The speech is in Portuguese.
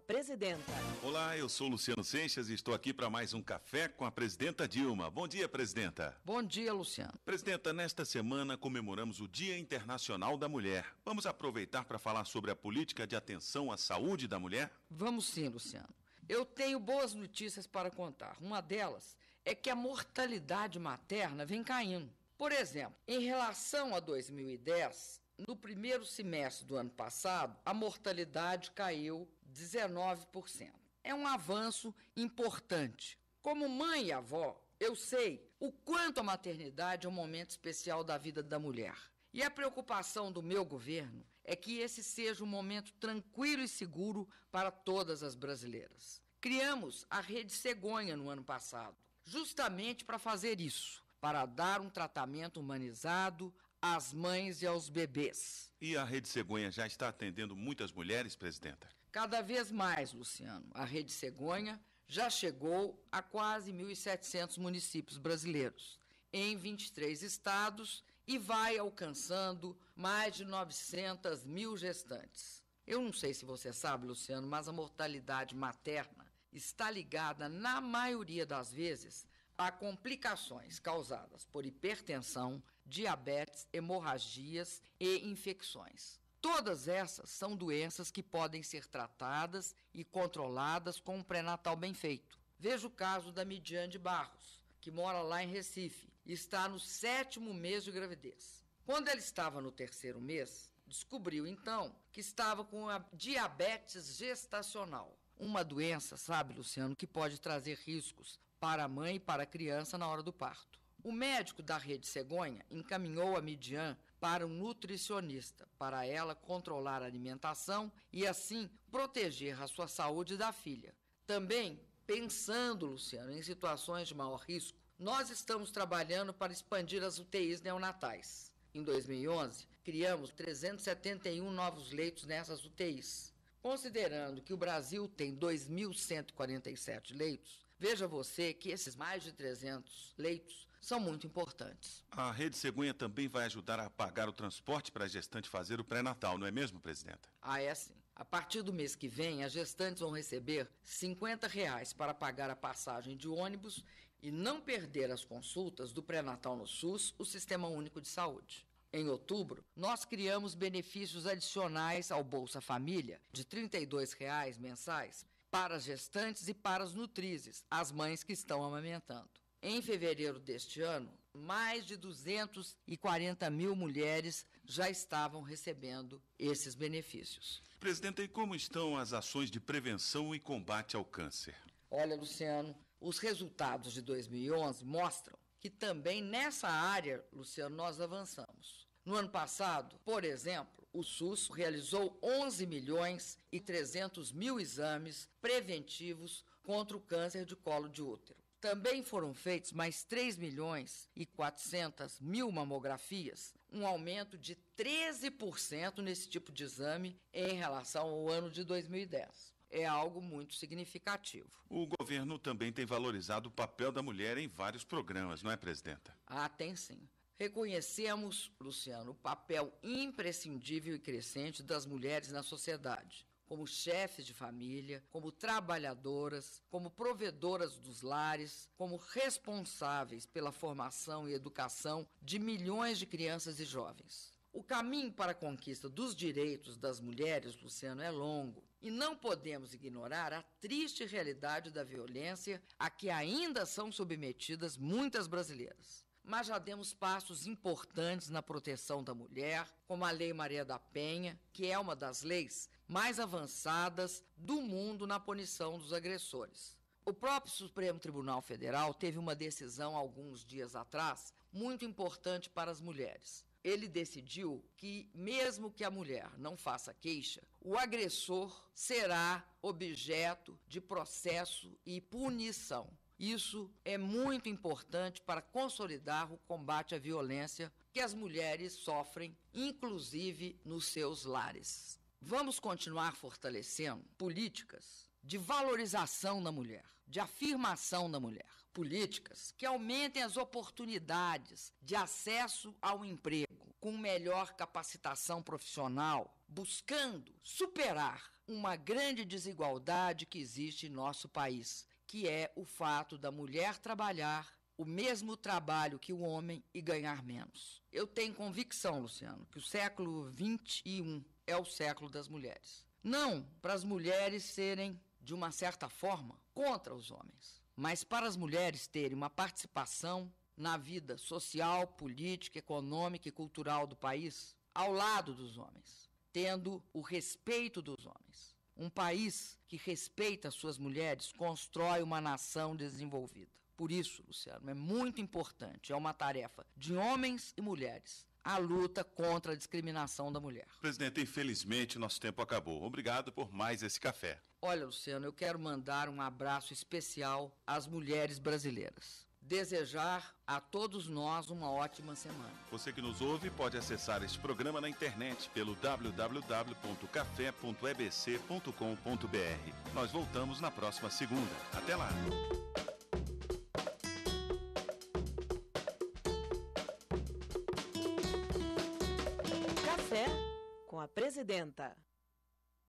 presidenta. Olá, eu sou Luciano Seixas e estou aqui para mais um café com a presidenta Dilma. Bom dia, presidenta. Bom dia, Luciano. Presidenta, nesta semana comemoramos o Dia Internacional da Mulher. Vamos aproveitar para falar sobre a política de atenção à saúde da mulher? Vamos sim, Luciano. Eu tenho boas notícias para contar. Uma delas é que a mortalidade materna vem caindo. Por exemplo, em relação a 2010, no primeiro semestre do ano passado, a mortalidade caiu 19%. É um avanço importante. Como mãe e avó, eu sei o quanto a maternidade é um momento especial da vida da mulher. E a preocupação do meu governo é que esse seja um momento tranquilo e seguro para todas as brasileiras. Criamos a Rede Cegonha no ano passado, justamente para fazer isso, para dar um tratamento humanizado às mães e aos bebês. E a Rede Cegonha já está atendendo muitas mulheres, presidenta? Cada vez mais, Luciano, a rede cegonha já chegou a quase 1.700 municípios brasileiros, em 23 estados e vai alcançando mais de 900 mil gestantes. Eu não sei se você sabe, Luciano, mas a mortalidade materna está ligada, na maioria das vezes, a complicações causadas por hipertensão, diabetes, hemorragias e infecções. Todas essas são doenças que podem ser tratadas e controladas com um pré-natal bem feito. Veja o caso da Midiane de Barros, que mora lá em Recife e está no sétimo mês de gravidez. Quando ela estava no terceiro mês, descobriu então que estava com a diabetes gestacional. Uma doença, sabe, Luciano, que pode trazer riscos para a mãe e para a criança na hora do parto. O médico da rede Cegonha encaminhou a Midian para um nutricionista, para ela controlar a alimentação e assim proteger a sua saúde da filha. Também pensando, Luciano, em situações de maior risco, nós estamos trabalhando para expandir as UTIs neonatais. Em 2011, criamos 371 novos leitos nessas UTIs. Considerando que o Brasil tem 2.147 leitos, veja você que esses mais de 300 leitos são muito importantes. A Rede Cegonha também vai ajudar a pagar o transporte para a gestante fazer o pré-natal, não é mesmo, presidenta? Ah, é sim. A partir do mês que vem, as gestantes vão receber R$ 50 reais para pagar a passagem de ônibus e não perder as consultas do pré-natal no SUS, o Sistema Único de Saúde. Em outubro, nós criamos benefícios adicionais ao Bolsa Família, de R$ 32,00 mensais, para as gestantes e para as nutrizes, as mães que estão amamentando. Em fevereiro deste ano, mais de 240 mil mulheres já estavam recebendo esses benefícios. Presidenta, e como estão as ações de prevenção e combate ao câncer? Olha, Luciano, os resultados de 2011 mostram que também nessa área, Luciano, nós avançamos. No ano passado, por exemplo, o SUS realizou 11 milhões e 300 mil exames preventivos contra o câncer de colo de útero. Também foram feitos mais 3 milhões e 400 mil mamografias, um aumento de 13% nesse tipo de exame em relação ao ano de 2010 é algo muito significativo. O governo também tem valorizado o papel da mulher em vários programas, não é, presidenta? Ah, tem sim. Reconhecemos, Luciano, o papel imprescindível e crescente das mulheres na sociedade como chefes de família, como trabalhadoras, como provedoras dos lares, como responsáveis pela formação e educação de milhões de crianças e jovens. O caminho para a conquista dos direitos das mulheres, Luciano, é longo e não podemos ignorar a triste realidade da violência a que ainda são submetidas muitas brasileiras mas já demos passos importantes na proteção da mulher, como a Lei Maria da Penha, que é uma das leis mais avançadas do mundo na punição dos agressores. O próprio Supremo Tribunal Federal teve uma decisão alguns dias atrás muito importante para as mulheres. Ele decidiu que, mesmo que a mulher não faça queixa, o agressor será objeto de processo e punição. Isso é muito importante para consolidar o combate à violência que as mulheres sofrem, inclusive nos seus lares. Vamos continuar fortalecendo políticas de valorização da mulher, de afirmação da mulher, políticas que aumentem as oportunidades de acesso ao emprego, com melhor capacitação profissional, buscando superar uma grande desigualdade que existe em nosso país, que é o fato da mulher trabalhar o mesmo trabalho que o homem e ganhar menos. Eu tenho convicção, Luciano, que o século XXI é o século das mulheres. Não para as mulheres serem, de uma certa forma, contra os homens, mas para as mulheres terem uma participação na vida social, política, econômica e cultural do país ao lado dos homens, tendo o respeito dos homens. Um país que respeita suas mulheres constrói uma nação desenvolvida. Por isso, Luciano, é muito importante, é uma tarefa de homens e mulheres a luta contra a discriminação da mulher. Presidente, infelizmente nosso tempo acabou. Obrigado por mais esse café. Olha, Luciano, eu quero mandar um abraço especial às mulheres brasileiras. Desejar a todos nós uma ótima semana. Você que nos ouve pode acessar este programa na internet pelo www.café.ebc.com.br. Nós voltamos na próxima segunda. Até lá! presidenta.